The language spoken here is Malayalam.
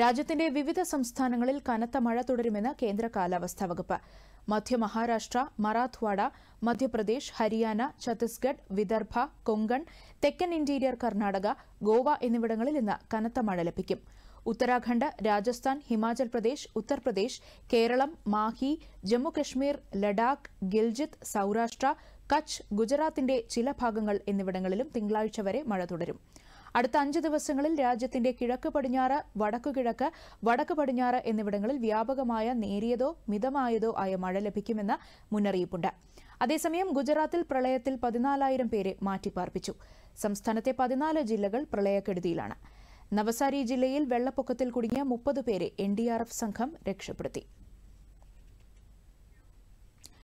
രാജ്യത്തിന്റെ വിവിധ സംസ്ഥാനങ്ങളിൽ കനത്ത മഴ തുടരുമെന്ന് കേന്ദ്ര കാലാവസ്ഥാ വകുപ്പ് മധ്യ മഹാരാഷ്ട്ര മറാത്ത്വാഡ മധ്യപ്രദേശ് ഹരിയാന ഛത്തീസ്ഗഡ് വിദർഭ കൊങ്കൺ തെക്കൻ ഇന്റീരിയർ കർണാടക ഗോവ എന്നിവിടങ്ങളിൽ ഇന്ന് കനത്ത മഴ ലഭിക്കും ഉത്തരാഖണ്ഡ് രാജസ്ഥാൻ ഹിമാചൽ പ്രദേശ് ഉത്തർപ്രദേശ് കേരളം മാഹി ജമ്മുകശ്മീർ ലഡാക്ക് ഗിൽജിത്ത് സൌരാഷ്ട്ര കച്ച് ഗുജറാത്തിന്റെ ചില ഭാഗങ്ങൾ എന്നിവിടങ്ങളിലും തിങ്കളാഴ്ച വരെ മഴ തുടരും അടുത്ത അഞ്ച് ദിവസങ്ങളിൽ രാജ്യത്തിന്റെ കിഴക്ക് പടിഞ്ഞാറ് വടക്കുകിഴക്ക് വടക്ക് പടിഞ്ഞാറ് എന്നിവിടങ്ങളിൽ വ്യാപകമായ നേരിയതോ മിതമായതോ ആയ മഴ ലഭിക്കുമെന്ന് മുന്നറിയിപ്പുണ്ട് അതേസമയം ഗുജറാത്തിൽ പ്രളയത്തിൽ പതിനാലായിരം പേരെ മാറ്റിപ്പാർപ്പിച്ചു സംസ്ഥാനത്തെ പതിനാല് ജില്ലകൾ പ്രളയക്കെടുതിയിലാണ് നവസാരി ജില്ലയിൽ വെള്ളപ്പൊക്കത്തിൽ കുടുങ്ങിയ മുപ്പത് പേരെ എൻഡിആർഎഫ് സംഘം രക്ഷപ്പെടുത്തി